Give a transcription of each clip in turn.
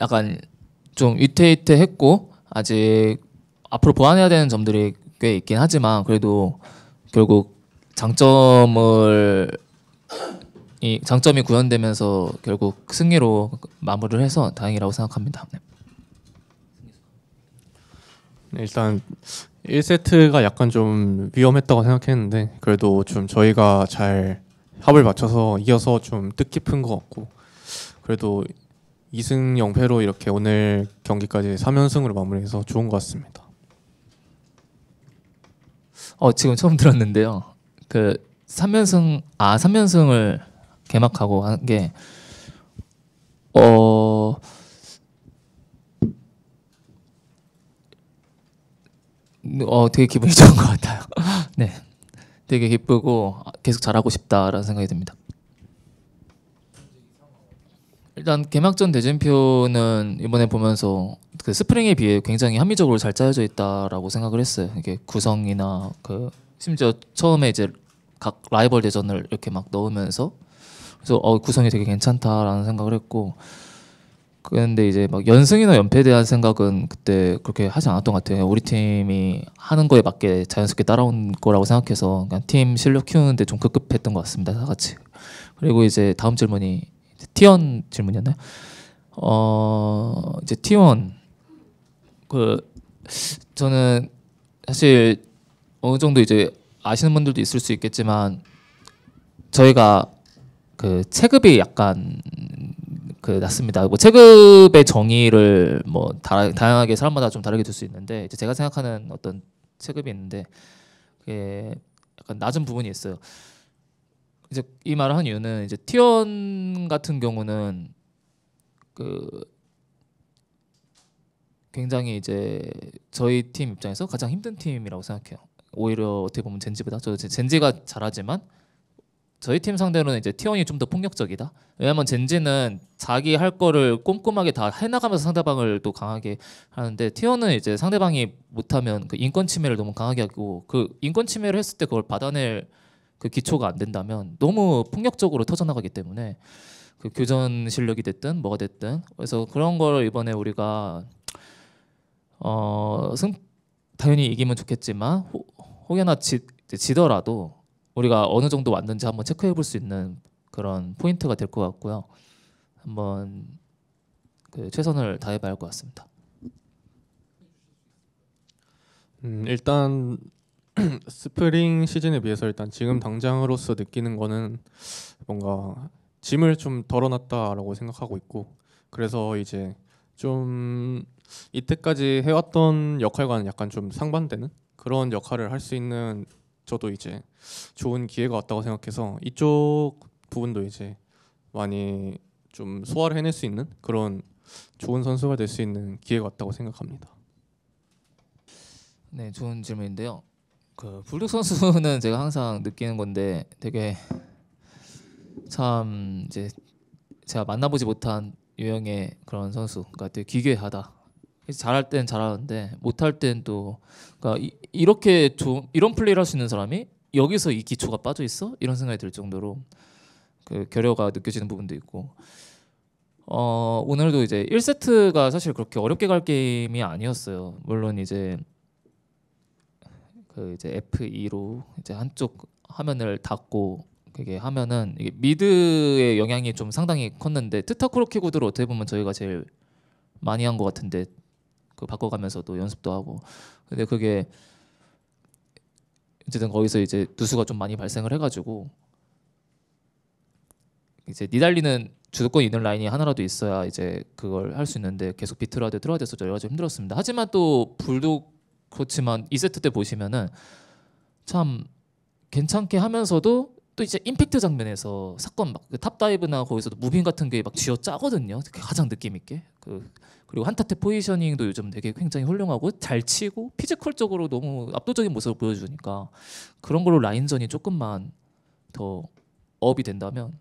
약간 좀 위태위태했고 아직 앞으로 보완해야 되는 점들이 꽤 있긴 하지만 그래도 결국 장점을 이 장점이 구현되면서 결국 승리로 마무리를 해서 다행이라고 생각합니다. 네. 네, 일단 1세트가 약간 좀 위험했다고 생각했는데 그래도 좀 저희가 잘 합을 맞춰서 이겨서 좀 뜻깊은 것 같고 그래도 2승 0패로 이렇게 오늘 경기까지 3연승으로 마무리해서 좋은 것 같습니다. 어 지금 처음 들었는데요. 그 3연승 아 3연승을 개막하고 한게 어. 어 되게 기분이 좋은 것 같아요. 네, 되게 기쁘고 계속 잘하고 싶다라는 생각이 듭니다. 일단 개막전 대진표는 이번에 보면서 그 스프링에 비해 굉장히 합리적으로 잘 짜여져 있다라고 생각을 했어요. 이게 구성이나 그 심지어 처음에 이제 각 라이벌 대전을 이렇게 막 넣으면서 그래서 어 구성이 되게 괜찮다라는 생각을 했고 그 근데 이제 막 연승이나 연패에 대한 생각은 그때 그렇게 하지 않았던 것 같아요. 우리 팀이 하는 거에 맞게 자연스럽게 따라온 거라고 생각해서 그냥 팀 실력 키우는데 좀 급급했던 것 같습니다. 다 같이. 그리고 이제 다음 질문이 티원 질문이었나요? 어 이제 티원 그 저는 사실 어느 정도 이제 아시는 분들도 있을 수 있겠지만 저희가 그 체급이 약간 그 낮습니다. 뭐 체급의 정의를 뭐 다, 다양하게 사람마다 좀 다르게 줄수 있는데 이제 제가 생각하는 어떤 체급이 있는데 그게 약간 낮은 부분이 있어요. 이제 이 말을 한 이유는 이제 티언 같은 경우는 그 굉장히 이제 저희 팀 입장에서 가장 힘든 팀이라고 생각해요. 오히려 어떻게 보면 젠지보다 저 젠지가 잘하지만 저희 팀 상대로는 이제 티언이 좀 더 폭력적이다. 왜냐하면 젠지는 자기 할 거를 꼼꼼하게 다 해나가면서 상대방을 또 강하게 하는데 티언은 이제 상대방이 못하면 그 인권 침해를 너무 강하게 하고 그 인권 침해를 했을 때 그걸 받아낼 그 기초가 안 된다면 너무 폭력적으로 터져나가기 때문에 그 교전 실력이 됐든 뭐가 됐든 그래서 그런 걸 이번에 우리가 어, 승 당연히 이기면 좋겠지만 호, 혹여나 지, 지더라도 우리가 어느 정도 왔는지 한번 체크해 볼 수 있는 그런 포인트가 될 것 같고요. 한번 그 최선을 다해 봐야 할 것 같습니다. 음, 일단 스프링 시즌에 비해서 일단 지금 당장으로서 느끼는 거는 뭔가 짐을 좀 덜어놨다라고 생각하고 있고 그래서 이제 좀 이때까지 해왔던 역할과는 약간 좀 상반되는 그런 역할을 할 수 있는 저도 이제 좋은 기회가 왔다고 생각해서 이쪽 부분도 이제 많이 좀 소화를 해낼 수 있는 그런 좋은 선수가 될 수 있는 기회가 왔다고 생각합니다. 네, 좋은 질문인데요. 그불룩 선수는 제가 항상 느끼는 건데 되게 참 이제 제가 만나보지 못한 유형의 그런 선수. 그러니까 되게 기괴하다. 잘할 땐 잘하는데 못할 땐 또 그러니까 이, 이렇게 좀 이런 플레이를 할 수 있는 사람이 여기서 이 기초가 빠져 있어? 이런 생각이 들 정도로 그 결여가 느껴지는 부분도 있고 어, 오늘도 이제 1세트가 사실 그렇게 어렵게 갈 게임이 아니었어요. 물론 이제 그 이제 F2로 이제 한쪽 화면을 닫고 그게 하면은 이게 미드의 영향이 좀 상당히 컸는데 트타크로키 구도를 어떻게 보면 저희가 제일 많이 한 것 같은데 그 바꿔가면서도 연습도 하고 근데 그게 어쨌든 거기서 이제 누수가 좀 많이 발생을 해가지고 이제 니달리는 주도권 이는 라인이 하나라도 있어야 이제 그걸 할 수 있는데 계속 비트라드 들어드에서저희가좀 힘들었습니다. 하지만 또 불독 그렇지만 2세트 때 보시면은 참 괜찮게 하면서도 또 이제 임팩트 장면에서 사건 막탑 그 다이브나 거기서도 무빙 같은 게막 쥐어 짜거든요. 가장 느낌 있게. 그 그리고 한타테 포지셔닝도 요즘 되게 굉장히 훌륭하고 잘 치고 피지컬적으로 너무 압도적인 모습을 보여주니까 그런 걸로 라인전이 조금만 더 업이 된다면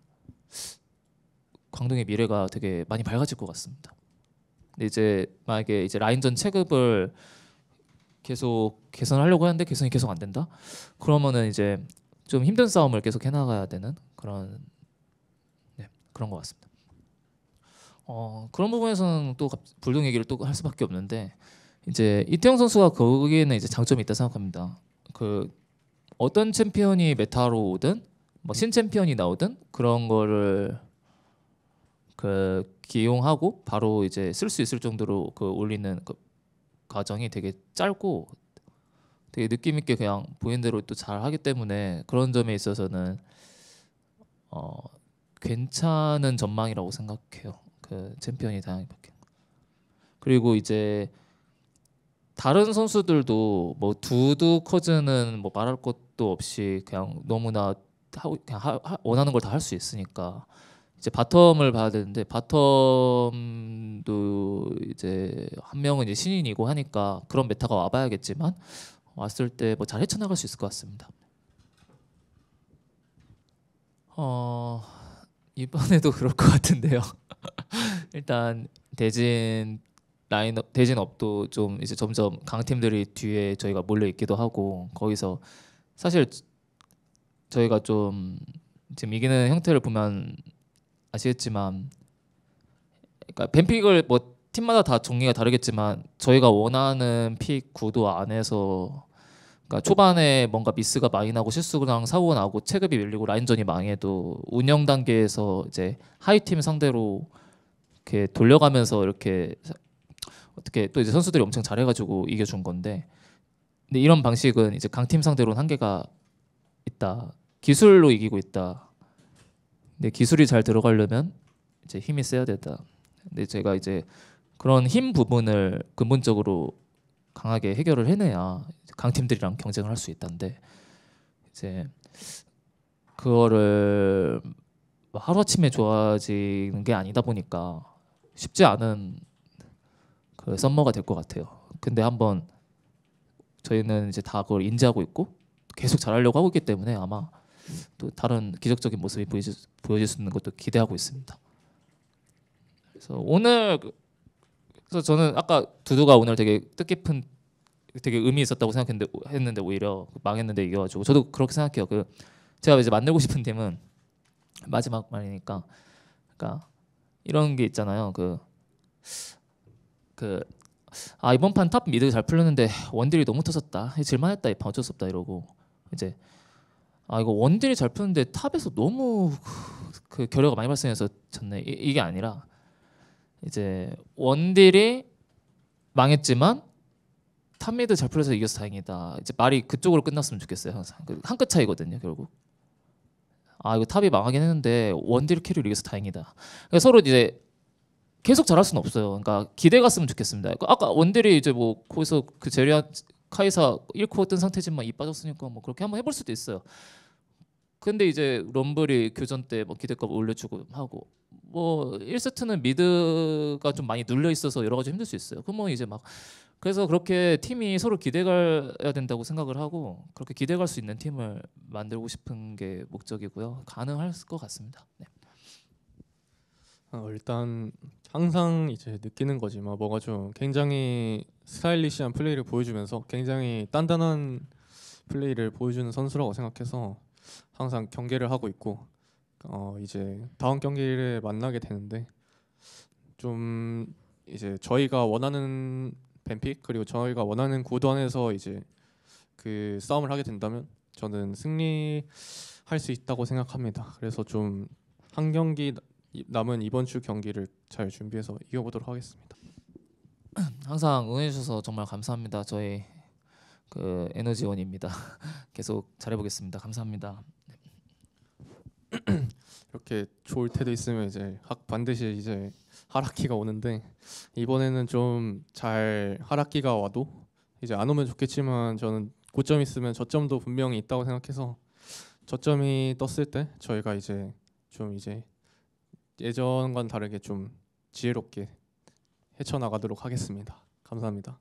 광동의 미래가 되게 많이 밝아질 것 같습니다. 근데 이제 만약에 이제 라인전 체급을 계속 개선하려고 하는데 개선이 계속 안 된다. 그러면은 이제 좀 힘든 싸움을 계속 해나가야 되는 그런 네, 그런 것 같습니다. 어, 그런 부분에서는 또 불똥 얘기를 또 할 수밖에 없는데 이제 이태영 선수가 거기에는 이제 장점이 있다 생각합니다. 그 어떤 챔피언이 메타로 오든 뭐신 챔피언이 나오든 그런 거를 그 기용하고 바로 이제 쓸 수 있을 정도로 그 올리는 그 과정이 되게 짧고 되게 느낌 있게 그냥 보인 대로 또 잘 하기 때문에 그런 점에 있어서는 어 괜찮은 전망이라고 생각해요. 그 챔피언이 다양히 바뀐 그리고 이제 다른 선수들도 뭐 두두 커즈는 뭐 말할 것도 없이 그냥 너무나 하고 그냥 하, 원하는 걸 다 할 수 있으니까 이제 바텀을 봐야 되는데 바텀도 이제 한 명은 이제 신인이고 하니까 그런 메타가 와봐야겠지만 왔을 때 뭐 잘 헤쳐나갈 수 있을 것 같습니다. 어 이번에도 그럴 것 같은데요. 일단 대진 라인업 대진업도 좀 이제 점점 강팀들이 뒤에 저희가 몰려 있기도 하고 거기서 사실 저희가 좀 지금 이기는 형태를 보면 아시겠지만 그러니까 뱀픽을 뭐 팀마다 다종류가 다르겠지만 저희가 원하는 픽 구도 안에서 그러니까 초반에 뭔가 미스가 많이 나고 실수랑 사고 나고 체급이 밀리고 라인전이 망해도 운영 단계에서 이제 하이팀 상대로 이렇게 돌려가면서 이렇게 어떻게 또 이제 선수들이 엄청 잘해가지고 이겨준 건데 근데 이런 방식은 이제 강팀 상대로는 한계가 있다 기술로 이기고 있다 근데 네, 기술이 잘 들어가려면 이제 힘이 세야 된다. 근데 제가 이제 그런 힘 부분을 근본적으로 강하게 해결을 해내야 강팀들이랑 경쟁을 할 수 있다는데 이제 그거를 뭐 하루아침에 좋아지는 게 아니다 보니까 쉽지 않은 그 썸머가 될 것 같아요. 근데 한번 저희는 이제 다 그걸 인지하고 있고 계속 잘하려고 하고 있기 때문에 아마 또 다른 기적적인 모습이 보여질, 보여질 수 있는 것도 기대하고 있습니다. 그래서 오늘 그, 그래서 저는 아까 두두가 오늘 되게 뜻깊은 되게 의미 있었다고 생각했는데 했는데 오히려 망했는데 이겨가지고 저도 그렇게 생각해요. 그 제가 이제 만들고 싶은 팀은 마지막 말이니까 그러니까 이런 게 있잖아요. 그 그 아 이번 판 탑 미드 잘 풀렸는데 원딜이 너무 터졌다. 질만했다. 어쩔 수 없다 이러고 이제 아 이거 원딜이 잘 푸는데 탑에서 너무 그 결여가 많이 발생해서 졌네 이, 이게 아니라 이제 원딜이 망했지만 탑 미드 잘 풀려서 이겨서 다행이다 이제 말이 그쪽으로 끝났으면 좋겠어요 항상 그한끗 차이거든요 결국 아 이거 탑이 망하긴 했는데 원딜 캐리를 이겨서 다행이다 그러니까 서로 이제 계속 잘할 수는 없어요 그러니까 기대갔으면 좋겠습니다 아까 원딜이 이제 뭐 거기서 그 제리한 카이사 잃고 어떤 상태지만 이 빠졌으니까 뭐 그렇게 한번 해볼 수도 있어요. 근데 이제 럼블이 교전 때뭐 기대값 올려주고 하고 뭐 1세트는 미드가 좀 많이 눌려 있어서 여러 가지 힘들 수 있어요. 그러면 이제 막 그래서 그렇게 팀이 서로 기대가야 된다고 생각을 하고 그렇게 기대갈 수 있는 팀을 만들고 싶은 게 목적이고요. 가능할 것 같습니다. 네. 어, 일단 항상 이제 느끼는 거지만 뭐가 좀 굉장히 스타일리시한 플레이를 보여주면서 굉장히 단단한 플레이를 보여주는 선수라고 생각해서 항상 경계를 하고 있고 어 이제 다음 경기를 만나게 되는데 좀 이제 저희가 원하는 뱀픽 그리고 저희가 원하는 구도 안에서 이제 그 싸움을 하게 된다면 저는 승리할 수 있다고 생각합니다. 그래서 좀 한 경기 남은 이번 주 경기를 잘 준비해서 이겨보도록 하겠습니다. 항상 응원해주셔서 정말 감사합니다. 저희 그 에너지원입니다. 계속 잘해보겠습니다. 감사합니다. 이렇게 좋을 때도 있으면 이제 학 반드시 이제 하락기가 오는데 이번에는 좀 잘 하락기가 와도 이제 안 오면 좋겠지만 저는 고점 있으면 저점도 분명히 있다고 생각해서 저점이 떴을 때 저희가 이제 좀 이제 예전과는 다르게 좀 지혜롭게 헤쳐나가도록 하겠습니다. 감사합니다.